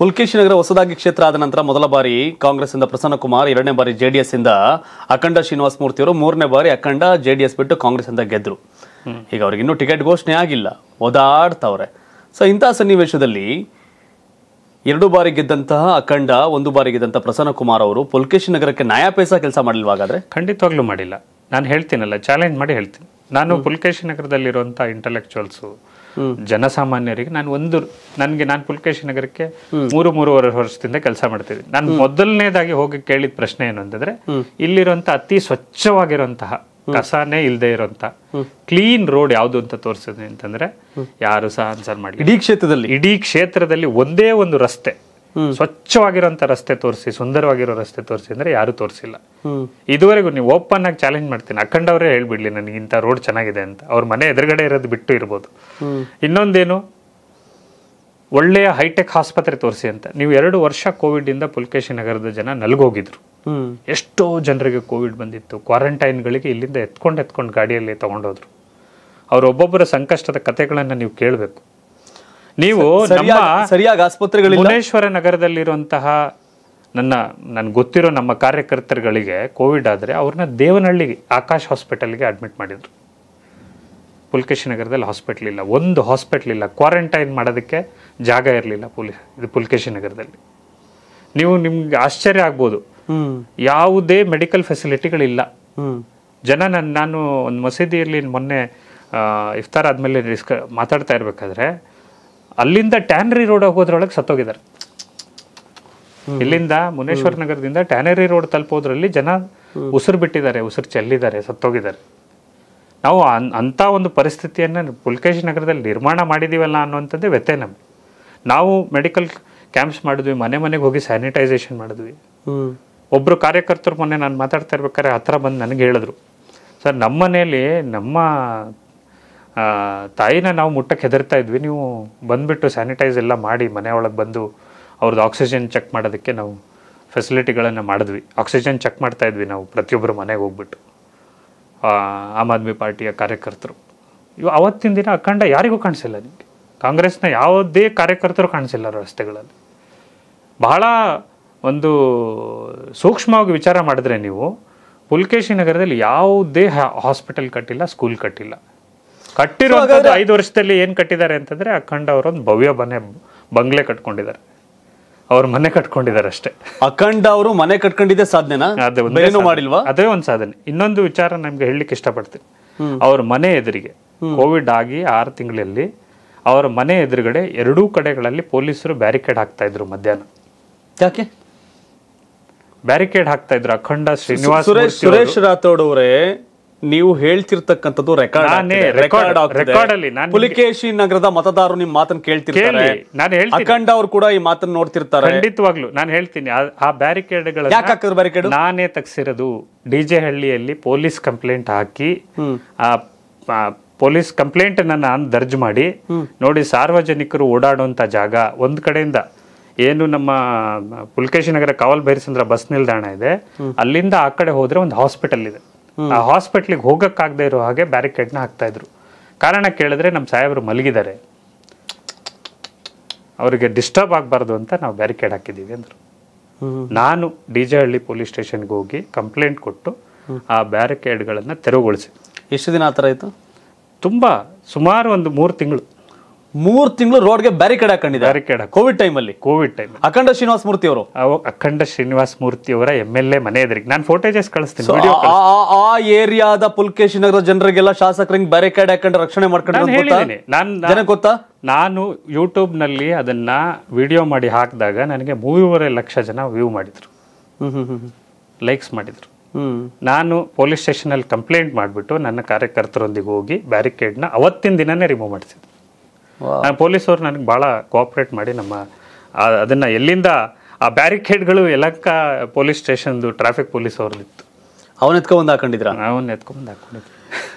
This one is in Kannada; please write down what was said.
ಪುಲ್ಕೇಶಿ ನಗರ ಹೊಸದಾಗಿ ಕ್ಷೇತ್ರ ಆದ ನಂತರ ಮೊದಲ ಬಾರಿ ಪ್ರಸನ್ನ ಕುಮಾರ್ ಎರಡನೇ ಬಾರಿ ಜೆಡಿಎಸ್ ಇಂದ ಅಖಂಡ ಶ್ರೀನಿವಾಸ ಮೂರ್ತಿ ಅವರು ಮೂರನೇ ಬಾರಿ ಅಖಂಡ ಜೆಡಿಎಸ್ ಬಿಟ್ಟು ಕಾಂಗ್ರೆಸ್ ಇಂದ ಗೆದ್ರು ಈಗ ಅವ್ರಿಗೆ ಇನ್ನೂ ಟಿಕೆಟ್ ಘೋಷಣೆ ಆಗಿಲ್ಲ ಓದಾಡ್ತವ್ರೆ ಸೊ ಇಂತಹ ಸನ್ನಿವೇಶದಲ್ಲಿ ಎರಡು ಬಾರಿ ಗೆದ್ದಂತಹ ಅಖಂಡ ಒಂದು ಬಾರಿ ಗೆದ್ದಂತಹ ಕುಮಾರ್ ಅವರು ಪುಲ್ಕೇಶಿ ನಗರಕ್ಕೆ ನಯಾಪೇಸ ಕೆಲಸ ಮಾಡಿಲ್ವಾಗಾದ್ರೆ ಖಂಡಿತವಾಗ್ಲೂ ಮಾಡಿಲ್ಲ ನಾನು ಹೇಳ್ತೀನಲ್ಲ ಚಾಲೆಂಜ್ ಮಾಡಿ ಹೇಳ್ತೀನಿ ನಾನು ಪುಲ್ಕೇಶಿ ನಗರದಲ್ಲಿರುವಂತಹ ಇಂಟಲೆಕ್ಚುವಲ್ಸು ಜನಸಾಮಾನ್ಯರಿಗೆ ನಾನು ಒಂದು ನನಗೆ ನಾನು ಪುಲ್ಕೇಶ್ ನಗರಕ್ಕೆ ಮೂರು ಮೂರುವರೆ ವರ್ಷದಿಂದ ಕೆಲಸ ಮಾಡ್ತಿದ್ದೀನಿ ನಾನು ಮೊದಲನೇದಾಗಿ ಹೋಗಿ ಕೇಳಿದ ಪ್ರಶ್ನೆ ಏನು ಅಂತಂದ್ರೆ ಇಲ್ಲಿರುವಂತಹ ಅತಿ ಸ್ವಚ್ಛವಾಗಿರುವಂತಹ ಕಸಾನೇ ಇಲ್ಲದೆ ಇರುವಂತ ಕ್ಲೀನ್ ರೋಡ್ ಯಾವುದು ಅಂತ ತೋರಿಸಿದೆ ಅಂತಂದ್ರೆ ಯಾರು ಸಹ ಆನ್ಸರ್ ಮಾಡಿ ಇಡೀ ಕ್ಷೇತ್ರದಲ್ಲಿ ಇಡೀ ಕ್ಷೇತ್ರದಲ್ಲಿ ಒಂದೇ ಒಂದು ರಸ್ತೆ ಸ್ವಚ್ಛವಾಗಿರೋಂಥ ರಸ್ತೆ ತೋರಿಸಿ ಸುಂದರವಾಗಿರೋ ರಸ್ತೆ ತೋರಿಸಿ ಅಂದ್ರೆ ಯಾರು ತೋರಿಸಿಲ್ಲ ಇದುವರೆಗೂ ನೀವು ಓಪನ್ ಆಗಿ ಚಾಲೆಂಜ್ ಮಾಡ್ತೀನಿ ಅಖಂಡ ಹೇಳ್ಬಿಡ್ಲಿ ನನಗೆ ಇಂಥ ರೋಡ್ ಚೆನ್ನಾಗಿದೆ ಅಂತ ಅವ್ರ ಮನೆ ಎದುರುಗಡೆ ಇರೋದು ಬಿಟ್ಟು ಇರ್ಬೋದು ಇನ್ನೊಂದೇನು ಒಳ್ಳೆಯ ಹೈಟೆಕ್ ಆಸ್ಪತ್ರೆ ತೋರಿಸಿ ಅಂತ ನೀವು ಎರಡು ವರ್ಷ ಕೋವಿಡ್ ಇಂದ ಪುಲ್ಕೇಶಿ ನಗರದ ಜನ ನಲ್ಗೋಗಿದ್ರು ಎಷ್ಟೋ ಜನರಿಗೆ ಕೋವಿಡ್ ಬಂದಿತ್ತು ಕ್ವಾರಂಟೈನ್ಗಳಿಗೆ ಇಲ್ಲಿಂದ ಎತ್ಕೊಂಡು ಎತ್ಕೊಂಡು ಗಾಡಿಯಲ್ಲಿ ತಗೊಂಡೋದ್ರು ಅವ್ರ ಒಬ್ಬೊಬ್ಬರ ಸಂಕಷ್ಟದ ಕಥೆಗಳನ್ನು ನೀವು ಕೇಳಬೇಕು ನೀವು ನಮ್ಮ ಸರಿಯಾಗಿ ಆಸ್ಪತ್ರೆಗಳು ಭುವನೇಶ್ವರ ನಗರದಲ್ಲಿರುವಂತಹ ನನ್ನ ನನ್ಗೆ ಗೊತ್ತಿರೋ ನಮ್ಮ ಕಾರ್ಯಕರ್ತರುಗಳಿಗೆ ಕೋವಿಡ್ ಆದರೆ ಅವ್ರನ್ನ ದೇವನಹಳ್ಳಿ ಆಕಾಶ್ ಹಾಸ್ಪಿಟಲ್ಗೆ ಅಡ್ಮಿಟ್ ಮಾಡಿದರು ಪುಲ್ಕೇಶಿ ನಗರದಲ್ಲಿ ಹಾಸ್ಪಿಟ್ಲ್ ಇಲ್ಲ ಒಂದು ಹಾಸ್ಪಿಟ್ಲ್ ಇಲ್ಲ ಕ್ವಾರಂಟೈನ್ ಮಾಡೋದಕ್ಕೆ ಜಾಗ ಇರಲಿಲ್ಲ ಪುಲಿ ಇದು ಪುಲ್ಕೇಶಿ ನಗರದಲ್ಲಿ ನೀವು ನಿಮ್ಗೆ ಆಶ್ಚರ್ಯ ಆಗ್ಬೋದು ಯಾವುದೇ ಮೆಡಿಕಲ್ ಫೆಸಿಲಿಟಿಗಳಿಲ್ಲ ಜನ ನಾನು ನಾನು ಒಂದು ಮಸೀದಿಯಲ್ಲಿ ಮೊನ್ನೆ ಇಫ್ತಾರ್ ಆದಮೇಲೆ ರಿಸ್ಕ್ ಮಾತಾಡ್ತಾ ಇರಬೇಕಾದ್ರೆ ಅಲ್ಲಿಂದ ಟ್ಯಾನರಿ ರೋಡ್ ಹೋಗೋದ್ರೊಳಗೆ ಸತ್ತೋಗಿದ್ದಾರೆ ಇಲ್ಲಿಂದ ಮುನೇಶ್ವರ ನಗರದಿಂದ ಟ್ಯಾನರಿ ರೋಡ್ ತಲುಪೋದ್ರಲ್ಲಿ ಜನ ಉಸಿರು ಬಿಟ್ಟಿದ್ದಾರೆ ಉಸಿರು ಚೆಲ್ಲಿದ್ದಾರೆ ಸತ್ತೋಗಿದ್ದಾರೆ ನಾವು ಅಂಥ ಒಂದು ಪರಿಸ್ಥಿತಿಯನ್ನು ಪುಲ್ಕೇಶ್ ನಗರದಲ್ಲಿ ನಿರ್ಮಾಣ ಮಾಡಿದೀವಲ್ಲ ಅನ್ನುವಂಥದ್ದೇ ವ್ಯತೆ ನಮ್ಗೆ ನಾವು ಮೆಡಿಕಲ್ ಕ್ಯಾಂಪ್ಸ್ ಮಾಡಿದ್ವಿ ಮನೆ ಮನೆಗೆ ಹೋಗಿ ಸ್ಯಾನಿಟೈಸೇಷನ್ ಮಾಡಿದ್ವಿ ಒಬ್ಬರು ಕಾರ್ಯಕರ್ತರು ಮೊನ್ನೆ ನಾನು ಮಾತಾಡ್ತಾ ಇರ್ಬೇಕಾದ್ರೆ ಹತ್ರ ಬಂದು ನನಗೆ ಹೇಳಿದ್ರು ಸರ್ ನಮ್ಮ ಮನೆಯಲ್ಲಿ ನಮ್ಮ ತಾಯಿನ ನಾವು ಮುಟ್ಟಕ್ಕೆ ಹೆದರ್ತಾ ಇದ್ವಿ ನೀವು ಬಂದುಬಿಟ್ಟು ಸ್ಯಾನಿಟೈಸ್ ಎಲ್ಲ ಮಾಡಿ ಮನೆಯೊಳಗೆ ಬಂದು ಅವ್ರದ್ದು ಆಕ್ಸಿಜನ್ ಚೆಕ್ ಮಾಡೋದಕ್ಕೆ ನಾವು ಫೆಸಿಲಿಟಿಗಳನ್ನು ಮಾಡಿದ್ವಿ ಆಕ್ಸಿಜನ್ ಚೆಕ್ ಮಾಡ್ತಾ ಇದ್ವಿ ನಾವು ಪ್ರತಿಯೊಬ್ಬರು ಮನೆಗೆ ಹೋಗ್ಬಿಟ್ಟು ಆಮ್ ಆದ್ಮಿ ಪಾರ್ಟಿಯ ಕಾರ್ಯಕರ್ತರು ಇವು ಅವತ್ತಿನ ದಿನ ಅಖಂಡ ಯಾರಿಗೂ ಕಾಣಿಸಿಲ್ಲ ನಿಮಗೆ ಕಾಂಗ್ರೆಸ್ನ ಯಾವುದೇ ಕಾರ್ಯಕರ್ತರು ಕಾಣಿಸಿಲ್ಲ ರಸ್ತೆಗಳಲ್ಲಿ ಬಹಳ ಒಂದು ಸೂಕ್ಷ್ಮವಾಗಿ ವಿಚಾರ ಮಾಡಿದ್ರೆ ನೀವು ಪುಲ್ಕೇಶಿ ನಗರದಲ್ಲಿ ಯಾವುದೇ ಹಾಸ್ಪಿಟಲ್ ಕಟ್ಟಿಲ್ಲ ಸ್ಕೂಲ್ ಕಟ್ಟಿಲ್ಲ ಕಟ್ಟಿರುವಂತದ್ದು ಐದು ವರ್ಷದಲ್ಲಿ ಏನ್ ಕಟ್ಟಿದ್ದಾರೆ ಅಂತಂದ್ರೆ ಅಖಂಡ ಅವರೊಂದು ಭವ್ಯ ಮನೆ ಬಂಗ್ಲೆ ಕಟ್ಕೊಂಡಿದ್ದಾರೆ ಅವ್ರ ಮನೆ ಕಟ್ಕೊಂಡಿದ್ದಾರೆ ಅಷ್ಟೇ ಅಖಂಡ ಅವರು ಮನೆ ಕಟ್ಕೊಂಡಿದ್ದೆ ಸಾಧನೆ ಅದೇ ಮಾಡಿಲ್ವಾ ಅದೇ ಒಂದು ಸಾಧನೆ ಇನ್ನೊಂದು ವಿಚಾರ ನಮ್ಗೆ ಹೇಳಲಿಕ್ಕೆ ಇಷ್ಟಪಡ್ತೀನಿ ಅವ್ರ ಮನೆ ಎದುರಿಗೆ ಕೋವಿಡ್ ಆಗಿ ಆರು ತಿಂಗಳಲ್ಲಿ ಅವರ ಮನೆ ಎದುರುಗಡೆ ಎರಡೂ ಕಡೆಗಳಲ್ಲಿ ಪೊಲೀಸರು ಬ್ಯಾರಿಕೇಡ್ ಹಾಕ್ತಾ ಇದ್ರು ಮಧ್ಯಾಹ್ನ ಯಾಕೆ ಬ್ಯಾರಿಕೇಡ್ ಹಾಕ್ತಾ ಇದ್ರು ಅಖಂಡ ಶ್ರೀನಿವಾಸ್ ಸುರೇಶ್ ರಾಥೋಡ್ ಅವರೇ ನೀವು ಹೇಳ್ತಿರ್ತಕ್ಕಂಥದ್ದು ರೆಕಾರ್ಡ್ ರೆಕಾರ್ಡ್ ರೆಕಾರ್ಡ್ ಅಲ್ಲಿ ಪುಲಿಕೇಶಿ ನಗರದ ಮತದಾರರು ನಿಮ್ಮ ಮಾತನ್ನ ಕೇಳ್ತಿರ್ತಾರೆ ನಾನು ಅಖಂಡ ಅವರು ಕೂಡ ಈ ಮಾತನ್ನ ನೋಡ್ತಿರ್ತಾರೆ ಖಂಡಿತವಾಗ್ಲು ನಾನು ಹೇಳ್ತೀನಿ ಆ ಬ್ಯಾರಿಕೇಡ್ಗಳ ಯಾಕೆ ಬ್ಯಾರಿಕೇಡ್ ನಾನೇ ತಗ್ಸಿರೋದು ಡಿ ಜೆ ಹಳ್ಳಿಯಲ್ಲಿ ಪೊಲೀಸ್ ಕಂಪ್ಲೇಂಟ್ ಹಾಕಿ ಆ ಪೊಲೀಸ್ ಕಂಪ್ಲೇಂಟ್ ನಾನು ದರ್ಜ್ ಮಾಡಿ ನೋಡಿ ಸಾರ್ವಜನಿಕರು ಓಡಾಡುವಂತ ಜಾಗ ಒಂದ್ ಕಡೆಯಿಂದ ಏನು ನಮ್ಮ ಪುಲ್ಕೇಶಿ ನಗರ ಕಾವಲ್ ಬೈರಿಸಂದ್ರ ಬಸ್ ನಿಲ್ದಾಣ ಇದೆ ಅಲ್ಲಿಂದ ಆ ಕಡೆ ಹೋದ್ರೆ ಒಂದು ಹಾಸ್ಪಿಟಲ್ ಇದೆ ಆ ಹಾಸ್ಪಿಟ್ಲಿಗೆ ಹೋಗಕ್ಕಾಗದೆ ಇರೋ ಹಾಗೆ ಬ್ಯಾರಿಕೇಡ್ನ ಹಾಕ್ತಾ ಇದ್ರು ಕಾರಣ ಕೇಳಿದ್ರೆ ನಮ್ಮ ಸಾಹೇಬರು ಮಲಗಿದ್ದಾರೆ ಅವರಿಗೆ ಡಿಸ್ಟರ್ಬ್ ಆಗಬಾರ್ದು ಅಂತ ನಾವು ಬ್ಯಾರಿಕೇಡ್ ಹಾಕಿದ್ದೀವಿ ಅಂದರು ನಾನು ಡಿ ಜೆ ಹಳ್ಳಿ ಪೊಲೀಸ್ ಸ್ಟೇಷನ್ಗೆ ಹೋಗಿ ಕಂಪ್ಲೇಂಟ್ ಕೊಟ್ಟು ಆ ಬ್ಯಾರಿಕೇಡ್ಗಳನ್ನು ತೆರವುಗೊಳಿಸಿ ಎಷ್ಟು ದಿನ ಆ ಥರ ಇತ್ತು ತುಂಬ ಸುಮಾರು ಒಂದು ಮೂರು ತಿಂಗಳು ಮೂರ್ ತಿಂಗಳು ರೋಡ್ಗೆ ಬ್ಯಾರಿಕೇಡ್ ಹಾಕೊಂಡಿದ್ದಾರೆ ಬ್ಯಾರಿಕೇಡ್ ಕೋವಿಡ್ ಟೈಮ್ ಅಲ್ಲಿ ಕೋವಿಡ್ ಟೈಮ್ ಅಖಂಡ ಶ್ರೀನಿವಾಸ ಮೂರ್ತಿ ಅವರು ಅಖಂಡ ಶ್ರೀನಿವಾಸ ಮೂರ್ತಿ ಅವರ ಎಮ್ ಎಲ್ ಎ ಮನೆ ಎದುರಿಗೆ ನಾನು ಫೋಟೇಜಸ್ ಕಳಿಸ್ತೀನಿ ಆ ಏರಿಯಾದ ಪುಲ್ಕೇಶಿ ನಗರ ಜನರಿಗೆಲ್ಲ ಶಾಸಕರಿಗೆ ಬ್ಯಾರಿಕೇಡ್ ಹಾಕೊಂಡು ರಕ್ಷಣೆ ಮಾಡ್ಕೊಂಡು ಗೊತ್ತಾ ನಾನು ಯೂಟ್ಯೂಬ್ ನಲ್ಲಿ ಅದನ್ನ ವಿಡಿಯೋ ಮಾಡಿ ಹಾಕಿದಾಗ ನನಗೆ ಮೂರುವರೆ ಲಕ್ಷ ಜನ ವ್ಯೂ ಮಾಡಿದ್ರು ಲೈಕ್ಸ್ ಮಾಡಿದ್ರು ನಾನು ಪೊಲೀಸ್ ಸ್ಟೇಷನ್ ಅಲ್ಲಿ ಕಂಪ್ಲೇಂಟ್ ಮಾಡಿಬಿಟ್ಟು ನನ್ನ ಕಾರ್ಯಕರ್ತರೊಂದಿಗೆ ಹೋಗಿ ಬ್ಯಾರಿಕೇಡ್ ನ ಅವತ್ತಿನ ದಿನನೇ ರಿಮೂವ್ ಮಾಡಿಸಿದ್ದೆ ನಾನು ಪೊಲೀಸವ್ರು ನನಗೆ ಭಾಳ ಕೋಆಪ್ರೇಟ್ ಮಾಡಿ ನಮ್ಮ ಅದನ್ನು ಎಲ್ಲಿಂದ ಆ ಬ್ಯಾರಿಕೇಡ್ಗಳು ಎಲ್ಲಕ್ಕ ಪೊಲೀಸ್ ಸ್ಟೇಷನ್ದು ಟ್ರಾಫಿಕ್ ಪೊಲೀಸ್ ಅವ್ರದ್ದು ಇತ್ತು ಅವ್ನು ಎತ್ಕೊಂಡ್ಬಂದು ಹಾಕೊಂಡಿದ್ರ ಅವನ್ನ ಎತ್ಕೊಂಡ್ಬಂದು ಹಾಕೊಂಡಿದ್ರು